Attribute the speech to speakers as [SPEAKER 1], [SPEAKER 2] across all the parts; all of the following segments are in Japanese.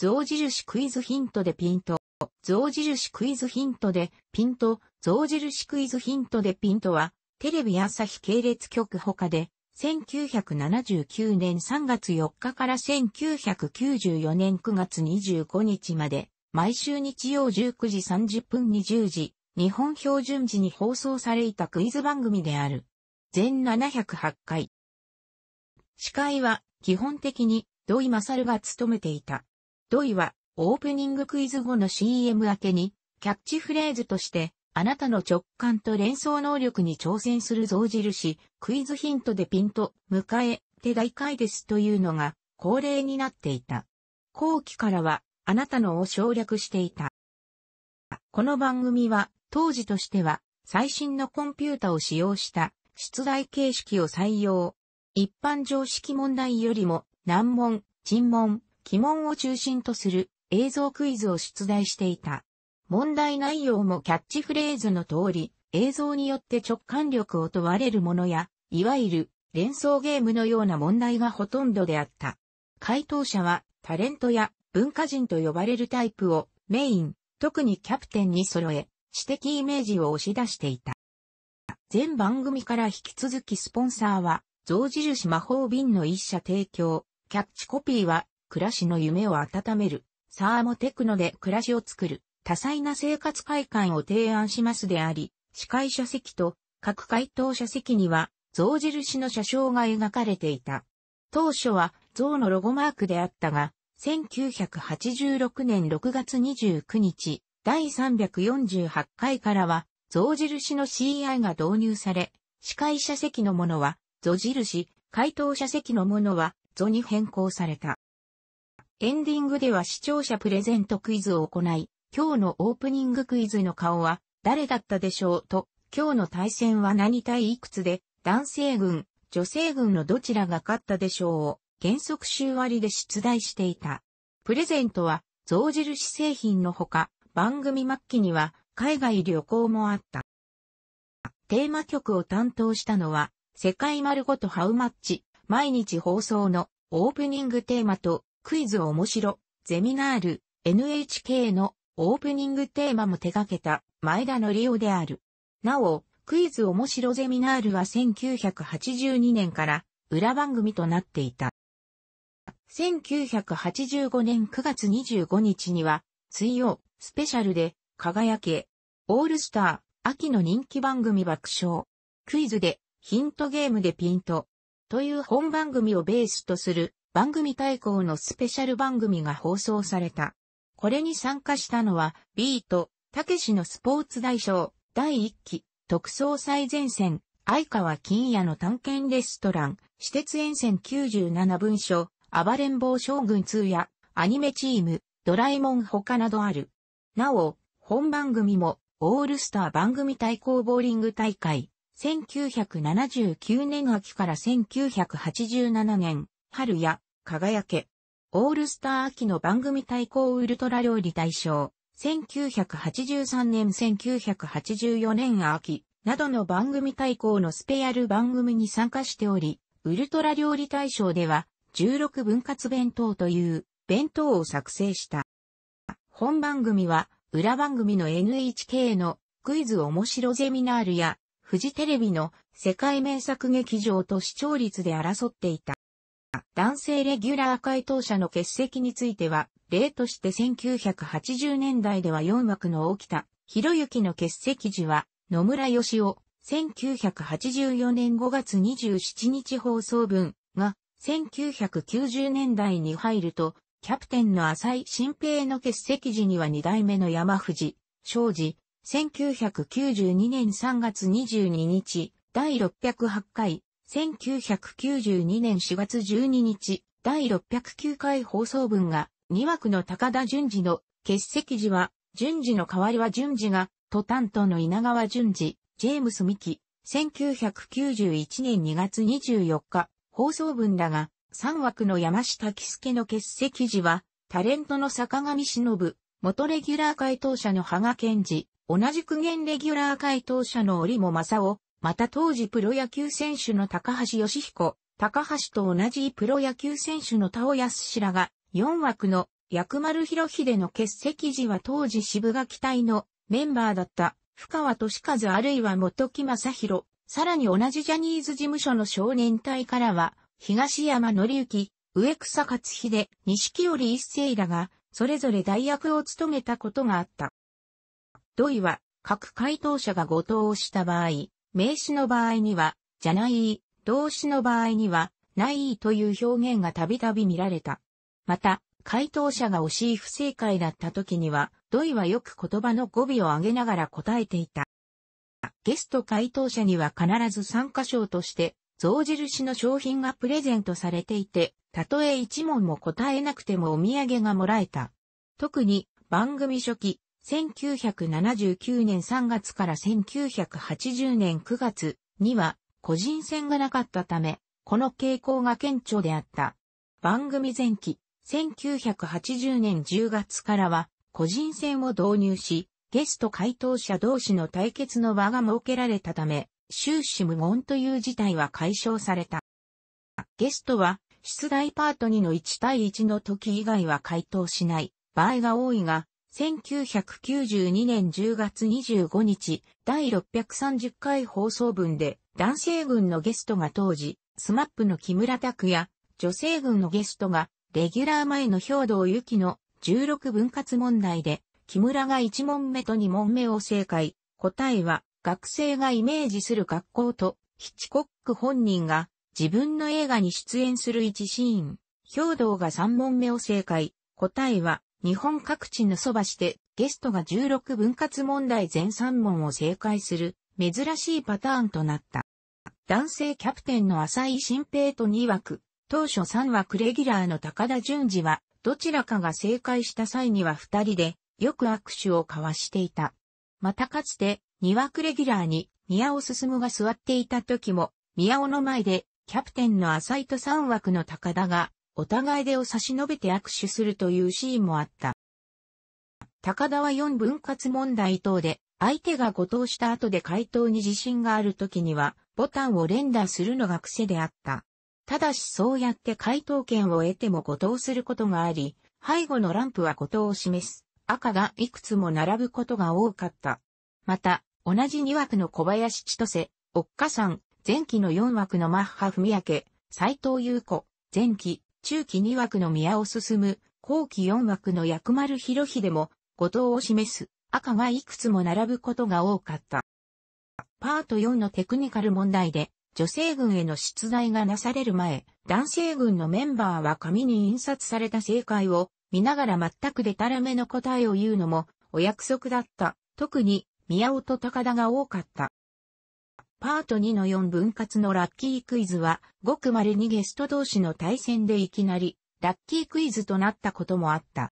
[SPEAKER 1] 象印クイズヒントでピント、象印クイズヒントでピント、象印クイズヒントでピントは、テレビ朝日系列局他で、1979年3月4日から1994年9月25日まで、毎週日曜19時30分2 0時、日本標準時に放送されたクイズ番組である。全708回。司会は基本的に土井勝が務めていた。ドイは、オープニングクイズ後の CM 明けに、キャッチフレーズとして、あなたの直感と連想能力に挑戦する象印、クイズヒントでピント、迎え、手大会ですというのが、恒例になっていた。後期からは、あなたのを省略していた。この番組は、当時としては、最新のコンピュータを使用した、出題形式を採用。一般常識問題よりも、難問、尋問、鬼門を中心とする映像クイズを出題していた。問題内容もキャッチフレーズの通り、映像によって直感力を問われるものや、いわゆる連想ゲームのような問題がほとんどであった。回答者はタレントや文化人と呼ばれるタイプをメイン、特にキャプテンに揃え、知的イメージを押し出していた。全番組から引き続きスポンサーは、象印魔法瓶の一社提供、キャッチコピーは、暮らしの夢を温める、サーモテクノで暮らしを作る、多彩な生活会館を提案しますであり、司会者席と各回答者席には象印の車掌が描かれていた。当初は象のロゴマークであったが、1986年6月29日、第348回からは、象印の CI が導入され、司会者席のものは、象印、回答者席のものは、象に変更された。エンディングでは視聴者プレゼントクイズを行い、今日のオープニングクイズの顔は誰だったでしょうと、今日の対戦は何対いくつで、男性軍、女性軍のどちらが勝ったでしょうを原則週割で出題していた。プレゼントは象印製品のほか、番組末期には海外旅行もあった。テーマ曲を担当したのは、世界丸ごとハウマッチ、毎日放送のオープニングテーマとクイズ面白、ゼミナール、NHK のオープニングテーマも手掛けた前田のりおである。なお、クイズ面白ゼミナールは1982年から裏番組となっていた。1985年9月25日には、水曜、スペシャルで、輝け、オールスター、秋の人気番組爆笑、クイズで、ヒントゲームでピント、という本番組をベースとする番組対抗のスペシャル番組が放送された。これに参加したのは、ビート、たけしのスポーツ大賞、第1期、特捜最前線、相川金也の探検レストラン、私鉄沿線97文書、暴れん坊将軍2や、アニメチーム、ドラえもん他などある。なお、本番組も、オールスター番組対抗ボーリング大会、1979年秋から1987年春や、輝け。オールスター秋の番組対抗ウルトラ料理大賞、1983年1984年秋、などの番組対抗のスペアル番組に参加しており、ウルトラ料理大賞では、16分割弁当という弁当を作成した。本番組は、裏番組の NHK のクイズ面白ゼミナールや、フジテレビの世界名作劇場と視聴率で争っていた。男性レギュラー回答者の欠席については、例として1980年代では4枠の起きた、ひろゆきの欠席時は、野村義夫、1984年5月27日放送分が、1990年代に入ると、キャプテンの浅井新平の欠席時には2代目の山藤、昌司、1992年3月22日、第608回1992年4月12日、第609回放送分が、2枠の高田淳二の、欠席時は、淳二の代わりは淳二が、と担当の稲川淳二、ジェームス・ミキ、1991年2月24日、放送分だが、3枠の山下喜助の欠席時は、タレントの坂上忍、元レギュラー回答者の羽賀健二、同じく現レギュラー回答者の折茂正夫、また当時プロ野球選手の高橋義彦、高橋と同じプロ野球選手の田尾康氏らが、4枠の薬丸博秀の欠席時は当時渋垣隊のメンバーだった深川俊和あるいは元木正宏、さらに同じジャニーズ事務所の少年隊からは、東山紀之、植草勝秀、西織一世らが、それぞれ代役を務めたことがあった。土井は、各回答者が後藤をした場合、名詞の場合には、じゃない、動詞の場合には、ないという表現がたびたび見られた。また、回答者が惜しい不正解だった時には、土井はよく言葉の語尾を上げながら答えていた。ゲスト回答者には必ず参加賞として、象印の商品がプレゼントされていて、たとえ一問も答えなくてもお土産がもらえた。特に番組初期、1979年3月から1980年9月には個人戦がなかったため、この傾向が顕著であった。番組前期、1980年10月からは個人戦を導入し、ゲスト回答者同士の対決の場が設けられたため、終始無言という事態は解消された。ゲストは、出題パート2の1対1の時以外は回答しない場合が多いが、1992年10月25日、第630回放送分で、男性軍のゲストが当時、スマップの木村拓也、女性軍のゲストが、レギュラー前の兵道由紀の16分割問題で、木村が1問目と2問目を正解。答えは、学生がイメージする学校と、ヒッチコック本人が自分の映画に出演する一シーン。兵道が3問目を正解。答えは、日本各地のそばして、ゲストが16分割問題全3問を正解する、珍しいパターンとなった。男性キャプテンの浅井新平と2枠、当初3枠レギュラーの高田淳二は、どちらかが正解した際には2人で、よく握手を交わしていた。またかつて、2枠レギュラーに、宮尾進が座っていた時も、宮尾の前で、キャプテンの浅井と3枠の高田が、お互い手を差し伸べて握手するというシーンもあった。高田は4分割問題等で、相手が誤答した後で回答に自信がある時には、ボタンを連打するのが癖であった。ただしそうやって回答権を得ても誤答することがあり、背後のランプは誤答を示す。赤がいくつも並ぶことが多かった。また、同じ2枠の小林千歳、おっかさん、前期の4枠のマッハ文明、斎藤優子、前期、中期2枠の宮を進む、後期4枠の薬丸博秀も、五島を示す赤がいくつも並ぶことが多かった。パート4のテクニカル問題で、女性軍への出題がなされる前、男性軍のメンバーは紙に印刷された正解を見ながら全くでたらめの答えを言うのもお約束だった。特に宮尾と高田が多かった。パート2の4分割のラッキークイズは、ごく稀にゲスト同士の対戦でいきなり、ラッキークイズとなったこともあった。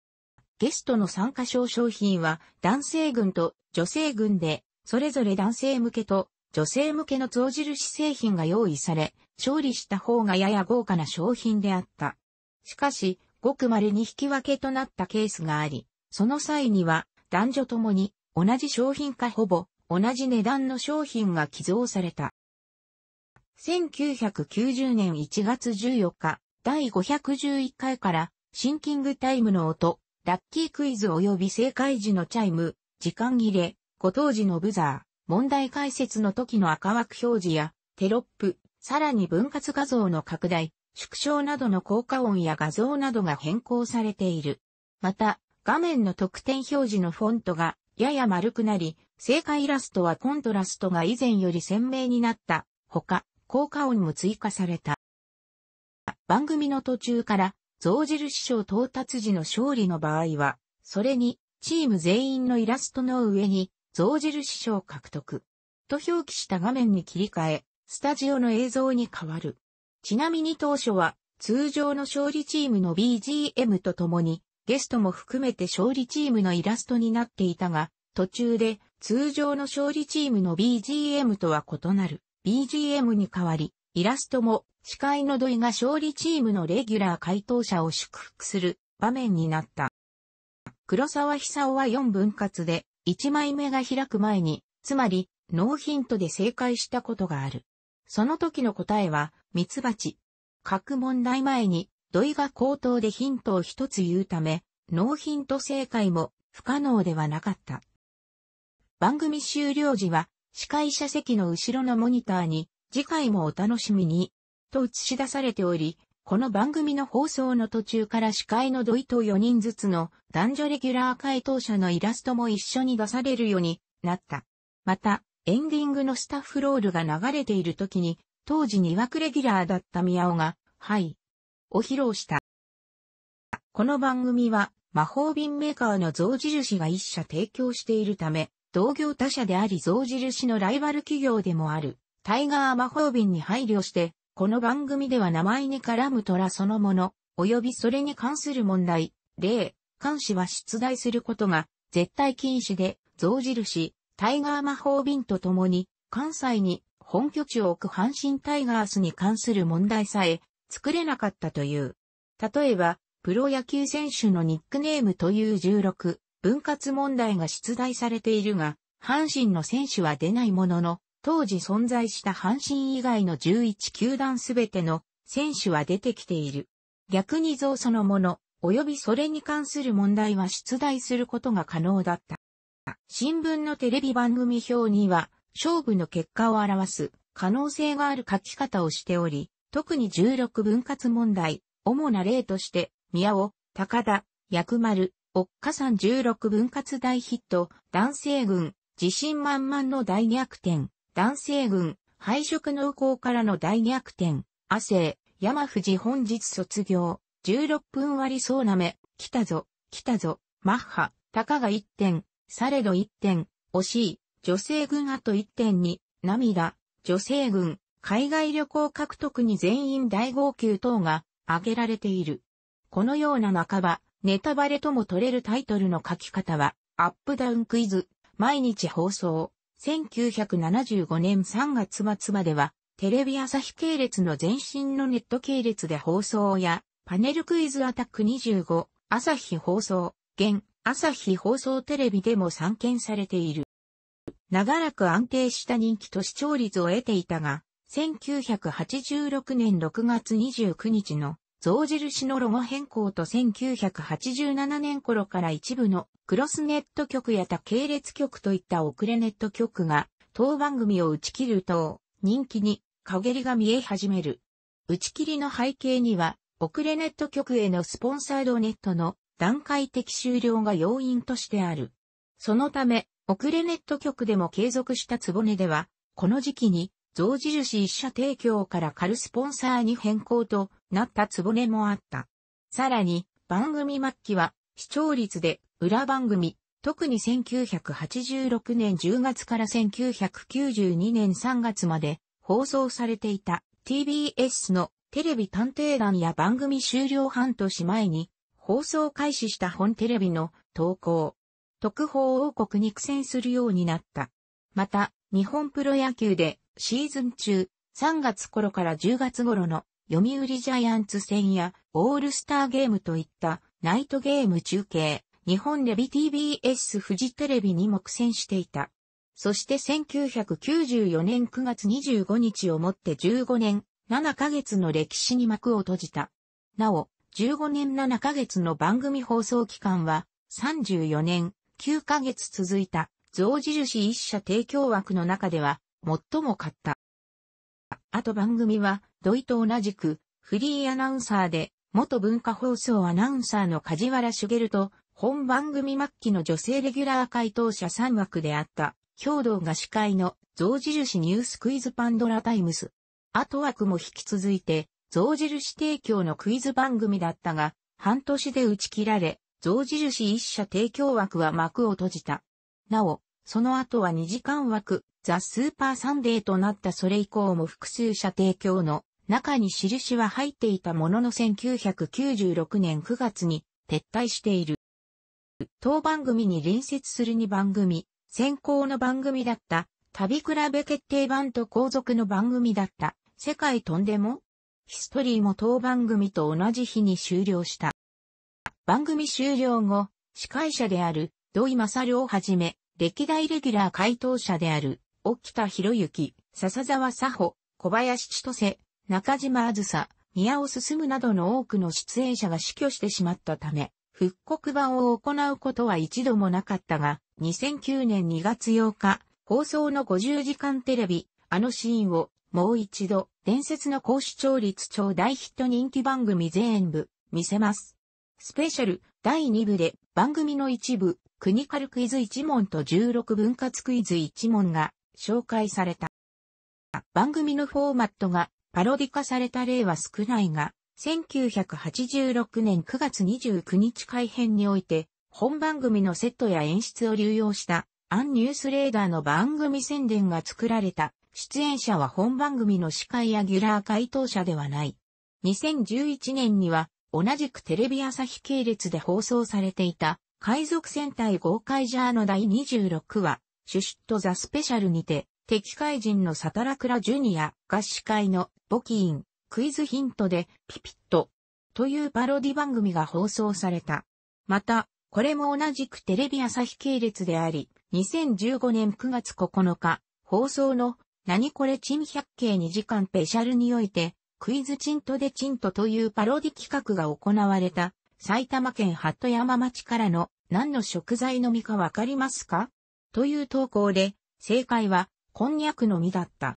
[SPEAKER 1] ゲストの参加賞商品は、男性群と女性群で、それぞれ男性向けと女性向けの象印製品が用意され、勝利した方がやや豪華な商品であった。しかし、ごく稀に引き分けとなったケースがあり、その際には、男女ともに同じ商品かほぼ同じ値段の商品が寄贈された。1990年1月14日、第511回から、シンキングタイムの音、ラッキークイズ及び正解時のチャイム、時間切れ、ご当時のブザー、問題解説の時の赤枠表示や、テロップ、さらに分割画像の拡大、縮小などの効果音や画像などが変更されている。また、画面の特典表示のフォントがやや丸くなり、正解イラストはコントラストが以前より鮮明になったほか、効果音も追加された。番組の途中から、象印賞到達時の勝利の場合は、それに、チーム全員のイラストの上に、象印賞獲得。と表記した画面に切り替え、スタジオの映像に変わる。ちなみに当初は、通常の勝利チームの BGM とともに、ゲストも含めて勝利チームのイラストになっていたが、途中で通常の勝利チームの BGM とは異なる BGM に代わり、イラストも司会の土井が勝利チームのレギュラー回答者を祝福する場面になった。黒沢久夫は4分割で1枚目が開く前に、つまりノーヒントで正解したことがある。その時の答えは、ミツバチ。各問題前に、土井が口頭でヒントを一つ言うため、ノーヒント正解も不可能ではなかった。番組終了時は、司会者席の後ろのモニターに、次回もお楽しみに、と映し出されており、この番組の放送の途中から司会の土井と4人ずつの男女レギュラー回答者のイラストも一緒に出されるようになった。また、エンディングのスタッフロールが流れている時に、当時2枠レギュラーだった宮尾が、はい、を披露した。この番組は、魔法瓶メーカーの樹脂が一社提供しているため、同業他社であり象印のライバル企業でもある、タイガー魔法瓶に配慮して、この番組では名前に絡む虎そのもの、及びそれに関する問題、例、監視は出題することが絶対禁止で、象印、タイガー魔法瓶とともに、関西に本拠地を置く阪神タイガースに関する問題さえ作れなかったという。例えば、プロ野球選手のニックネームという16、分割問題が出題されているが、阪神の選手は出ないものの、当時存在した阪神以外の11球団すべての選手は出てきている。逆に像そのもの、及びそれに関する問題は出題することが可能だった。新聞のテレビ番組表には、勝負の結果を表す可能性がある書き方をしており、特に16分割問題、主な例として、宮尾、高田、薬丸、おっかさん16分割大ヒット、男性軍、自信満々の大逆転、男性軍、配色濃厚からの大逆転、亜生、山藤本日卒業、16分割そうなめ、来たぞ、来たぞ、マッハ、たかが1点、されど1点、惜しい、女性軍あと1点に、涙、女性軍、海外旅行獲得に全員大号泣等が挙げられている。このような半ば、ネタバレとも取れるタイトルの書き方は、アップダウンクイズ、毎日放送、1975年3月末までは、テレビ朝日系列の前身のネット系列で放送や、パネルクイズアタック25、朝日放送、現、朝日放送テレビでも参見されている。長らく安定した人気と視聴率を得ていたが、1986年6月29日の象印のロゴ変更と1987年頃から一部のクロスネット局や他系列局といった遅れネット局が当番組を打ち切ると人気に陰りが見え始める。打ち切りの背景には遅れネット局へのスポンサードネットの段階的終了が要因としてある。そのため、遅れネット局でも継続したつぼねでは、この時期に、象印一社提供からカルスポンサーに変更となったつぼねもあった。さらに、番組末期は、視聴率で、裏番組、特に1986年10月から1992年3月まで放送されていた TBS のテレビ探偵団や番組終了半年前に放送開始した本テレビの投稿、特報王国に苦戦するようになった。また、日本プロ野球でシーズン中3月頃から10月頃の読売ジャイアンツ戦やオールスターゲームといったナイトゲーム中継、日本レビ TBS フジテレビにも苦戦していた。そして1994年9月25日をもって15年7ヶ月の歴史に幕を閉じた。なお、15年7ヶ月の番組放送期間は34年9ヶ月続いた増印一社提供枠の中では最も買った。あと番組は、土井と同じく、フリーアナウンサーで、元文化放送アナウンサーの梶原茂と、本番組末期の女性レギュラー回答者3枠であった、共道が司会の、象印ニュースクイズパンドラタイムス。後枠も引き続いて、象印提供のクイズ番組だったが、半年で打ち切られ、象印一社提供枠は幕を閉じた。なお、その後は2時間枠、ザ・スーパーサンデーとなったそれ以降も複数社提供の中に印は入っていたものの1996年9月に撤退している。当番組に隣接する2番組、先行の番組だった、旅比べ決定版と後続の番組だった、世界とんでもヒストリーも当番組と同じ日に終了した。番組終了後、司会者である土井勝をはじめ、歴代レギュラー回答者である沖田博之、笹沢佐保、小林千歳、中島あずさ、宮尾進などの多くの出演者が死去してしまったため、復刻版を行うことは一度もなかったが、2009年2月8日、放送の50時間テレビ、あのシーンを、もう一度、伝説の高視聴率超大ヒット人気番組全部、見せます。スペシャル、第2部で、番組の一部、クニカルクイズ1問と16分割クイズ1問が、紹介された。番組のフォーマットがパロディ化された例は少ないが、1986年9月29日改編において、本番組のセットや演出を流用したアンニュースレーダーの番組宣伝が作られた。出演者は本番組の司会やギュラー回答者ではない。2011年には同じくテレビ朝日系列で放送されていた海賊戦隊豪快ジャーの第26話、シュシュットザスペシャルにて、敵怪人のサタラクラジュニア合司会の募金、クイズヒントでピピッとというパロディ番組が放送された。また、これも同じくテレビ朝日系列であり、2015年9月9日、放送の、何これ珍百景2時間ペシャルにおいて、クイズチントでチントというパロディ企画が行われた、埼玉県鳩山町からの何の食材のみかわかりますかという投稿で、正解は、こんにゃくの実だった。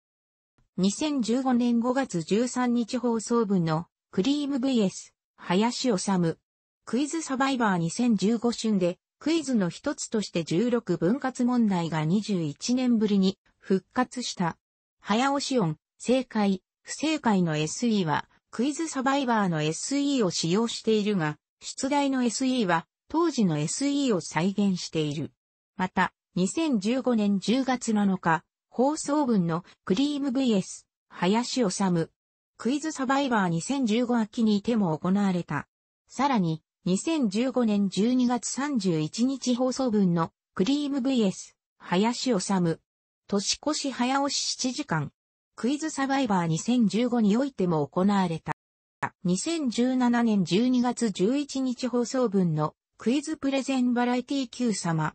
[SPEAKER 1] 2015年5月13日放送分の、クリーム VS、林修。クイズサバイバー2015春で、クイズの一つとして16分割問題が21年ぶりに復活した。早押し音、正解、不正解の SE は、クイズサバイバーの SE を使用しているが、出題の SE は、当時の SE を再現している。また、2015年10月7日、放送分のクリーム VS、林修。クイズサバイバー2015秋にいても行われた。さらに、2015年12月31日放送分のクリーム VS、林修。年越し早押し7時間。クイズサバイバー2015においても行われた。2017年12月11日放送分のクイズプレゼンバラエティ Q 様。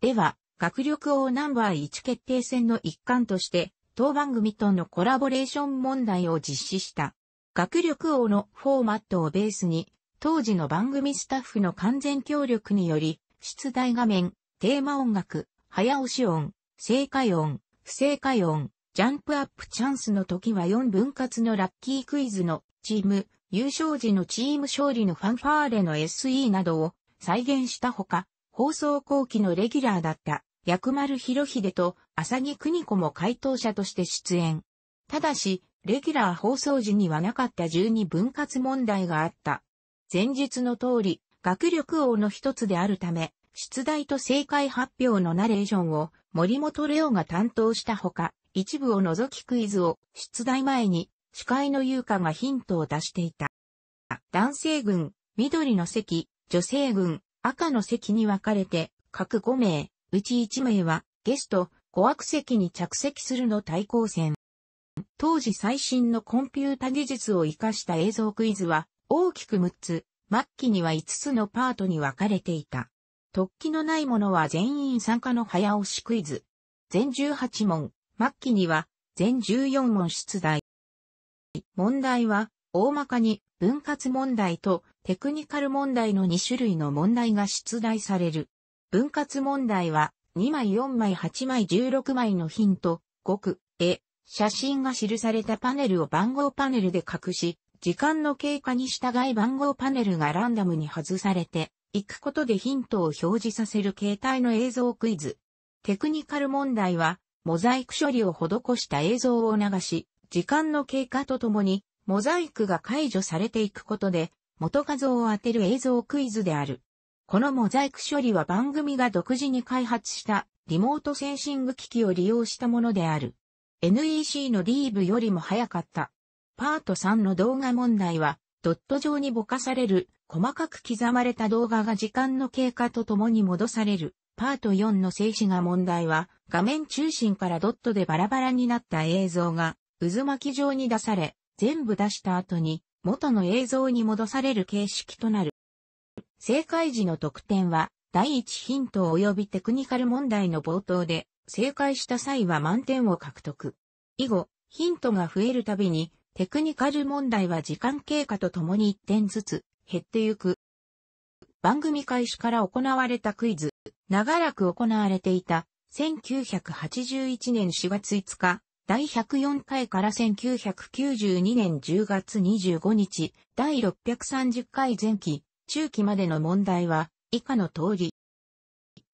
[SPEAKER 1] では、学力王ナンバー1決定戦の一環として、当番組とのコラボレーション問題を実施した。学力王のフォーマットをベースに、当時の番組スタッフの完全協力により、出題画面、テーマ音楽、早押し音、正解音、不正解音、ジャンプアップチャンスの時は4分割のラッキークイズのチーム、優勝時のチーム勝利のファンファーレの SE などを再現したほか、放送後期のレギュラーだった薬丸博秀と浅木邦子も回答者として出演。ただし、レギュラー放送時にはなかった12分割問題があった。前述の通り、学力王の一つであるため、出題と正解発表のナレーションを森本レオが担当したほか、一部を除きクイズを出題前に司会の優香がヒントを出していた。男性軍、緑の席、女性軍、赤の席に分かれて、各5名、うち1名は、ゲスト、5枠席に着席するの対抗戦。当時最新のコンピュータ技術を活かした映像クイズは、大きく6つ、末期には5つのパートに分かれていた。突起のないものは全員参加の早押しクイズ。全18問、末期には全14問出題。問題は、大まかに分割問題とテクニカル問題の2種類の問題が出題される。分割問題は2枚4枚8枚16枚のヒント、5区へ写真が記されたパネルを番号パネルで隠し、時間の経過に従い番号パネルがランダムに外されて、いくことでヒントを表示させる携帯の映像クイズ。テクニカル問題は、モザイク処理を施した映像を流し、時間の経過とともにモザイクが解除されていくことで、元画像を当てる映像クイズである。このモザイク処理は番組が独自に開発したリモートセンシング機器を利用したものである。NEC のリーブよりも早かった。パート3の動画問題は、ドット上にぼかされる、細かく刻まれた動画が時間の経過とともに戻される。パート4の静止画問題は、画面中心からドットでバラバラになった映像が、渦巻き状に出され、全部出した後に元の映像に戻される形式となる。正解時の得点は第一ヒント及びテクニカル問題の冒頭で正解した際は満点を獲得。以後、ヒントが増えるたびにテクニカル問題は時間経過とともに1点ずつ減ってゆく。番組開始から行われたクイズ、長らく行われていた1981年4月5日、第104回から1992年10月25日、第630回前期、中期までの問題は、以下の通り。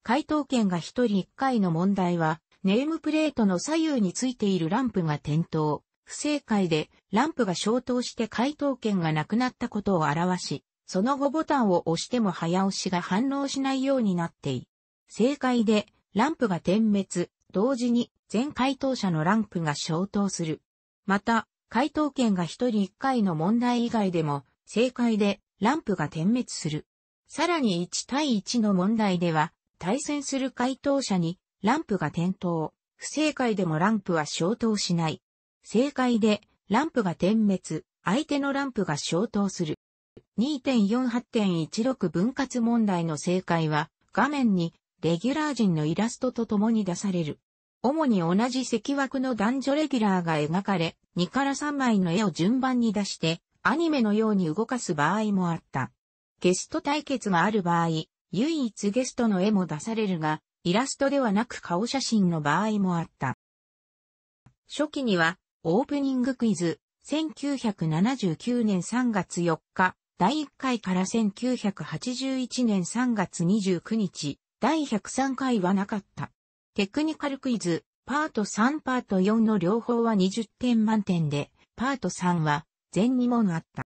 [SPEAKER 1] 回答権が1人1回の問題は、ネームプレートの左右についているランプが点灯。不正解で、ランプが消灯して回答権がなくなったことを表し、その後ボタンを押しても早押しが反応しないようになってい。正解で、ランプが点滅、同時に全回答者のランクが消灯する。また、回答権が1人1回の問題以外でも、正解でランプが点滅する。さらに1対1の問題では、対戦する回答者にランプが点灯。不正解でもランプは消灯しない。正解でランプが点滅。相手のランプが消灯する。2.48.16分割問題の正解は画面にレギュラー陣のイラストと共に出される。主に同じ赤枠の男女レギュラーが描かれ、2から3枚の絵を順番に出して、アニメのように動かす場合もあった。ゲスト対決がある場合、唯一ゲストの絵も出されるが、イラストではなく顔写真の場合もあった。初期には、オープニングクイズ、1979年3月4日、第1回から1981年3月29日、第103回はなかった。テクニカルクイズ、パート3パート4の両方は20点満点で、パート3は全2問あった。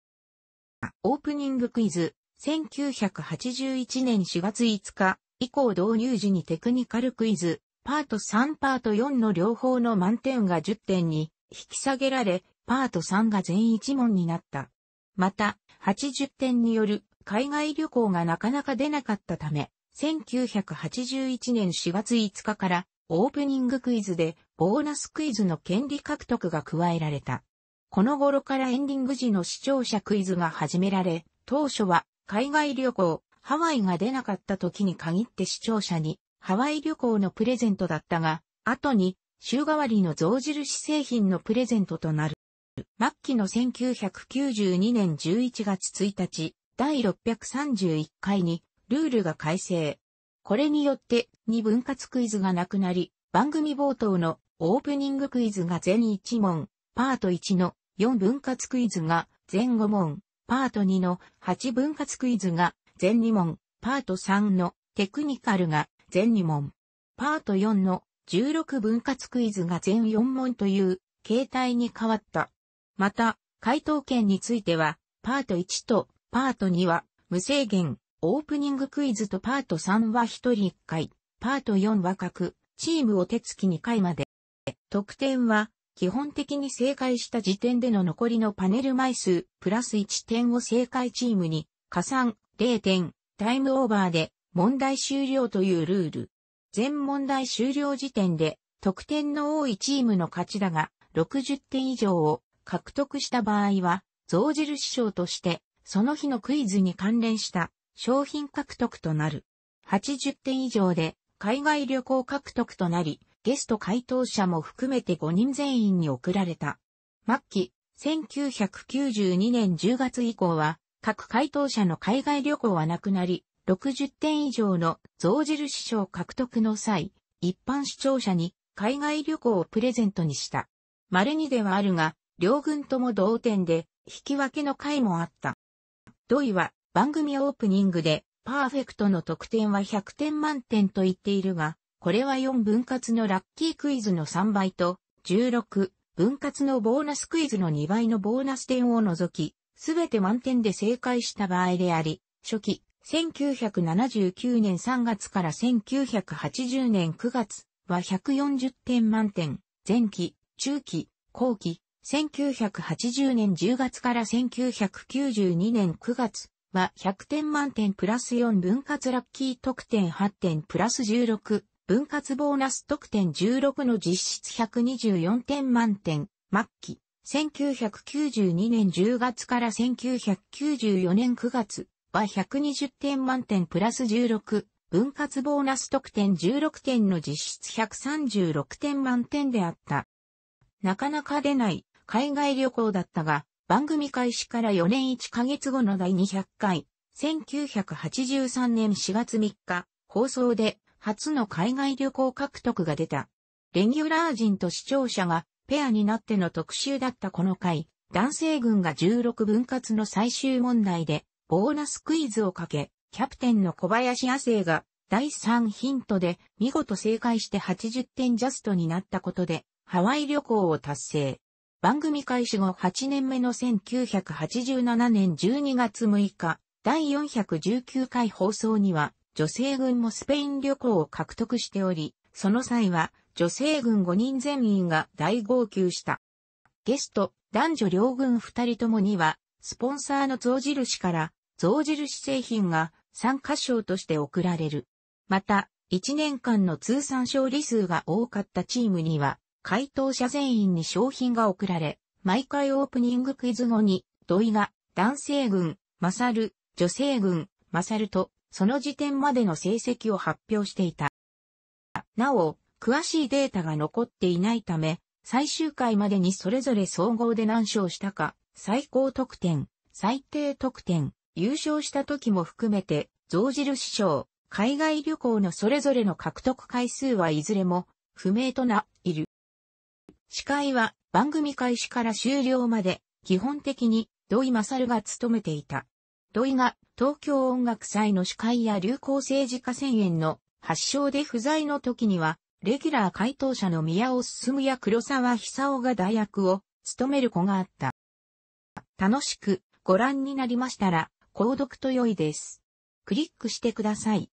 [SPEAKER 1] オープニングクイズ、1981年4月5日以降導入時にテクニカルクイズ、パート3パート4の両方の満点が10点に引き下げられ、パート3が全1問になった。また、80点による海外旅行がなかなか出なかったため、1981年4月5日からオープニングクイズでボーナスクイズの権利獲得が加えられた。この頃からエンディング時の視聴者クイズが始められ、当初は海外旅行、ハワイが出なかった時に限って視聴者にハワイ旅行のプレゼントだったが、後に週替わりの象印製品のプレゼントとなる。末期の1992年11月1日、第631回にルールが改正。これによって2分割クイズがなくなり、番組冒頭のオープニングクイズが全1問、パート1の4分割クイズが全5問、パート2の8分割クイズが全2問、パート3のテクニカルが全2問、パート4の16分割クイズが全4問という形態に変わった。また、回答権については、パート1とパート2は無制限、オープニングクイズとパート3は1人1回、パート4は各、チームを手つき2回まで。得点は、基本的に正解した時点での残りのパネル枚数、プラス1点を正解チームに、加算、0点、タイムオーバーで、問題終了というルール。全問題終了時点で、得点の多いチームの勝ちだが、60点以上を獲得した場合は、象印賞として、その日のクイズに関連した商品獲得となる。80点以上で海外旅行獲得となり、ゲスト回答者も含めて5人全員に送られた。末期、1992年10月以降は、各回答者の海外旅行はなくなり、60点以上の増印賞獲得の際、一般視聴者に海外旅行をプレゼントにした。稀にではあるが、両軍とも同点で、引き分けの回もあった。土井は、番組オープニングで、パーフェクトの得点は100点満点と言っているが、これは4分割のラッキークイズの3倍と、16、分割のボーナスクイズの2倍のボーナス点を除き、すべて満点で正解した場合であり、初期、1979年3月から1980年9月は140点満点、前期、中期、後期、1980年10月から1992年9月は100点満点プラス4分割ラッキー得点8点プラス16分割ボーナス得点16の実質124点満点末期1992年10月から1994年9月は120点満点プラス16分割ボーナス得点16点の実質136点満点であった。なかなか出ない海外旅行だったが、番組開始から4年1ヶ月後の第200回、1983年4月3日、放送で初の海外旅行獲得が出た。レギュラー人と視聴者がペアになっての特集だったこの回、男性軍が16分割の最終問題で、ボーナスクイズをかけ、キャプテンの小林亜生が第3ヒントで見事正解して80点ジャストになったことで、ハワイ旅行を達成。番組開始後8年目の1987年12月6日、第419回放送には、女性軍もスペイン旅行を獲得しており、その際は、女性軍5人全員が大号泣した。ゲスト、男女両軍2人ともには、スポンサーの象印から、象印製品が参加賞として贈られる。また、1年間の通算勝利数が多かったチームには、回答者全員に商品が送られ、毎回オープニングクイズ後に、土井が、男性軍、マサル、女性軍、マサルと、その時点までの成績を発表していた。なお、詳しいデータが残っていないため、最終回までにそれぞれ総合で何勝したか、最高得点、最低得点、優勝した時も含めて、る。印賞、海外旅行のそれぞれの獲得回数はいずれも、不明とな、いる。司会は番組開始から終了まで基本的に土井勝が務めていた。土井が東京音楽祭の司会や流行政治家宣言の発祥で不在の時には、レギュラー回答者の宮尾進や黒沢久夫が代役を務める子があった。楽しくご覧になりましたら、購読と良いです。クリックしてください。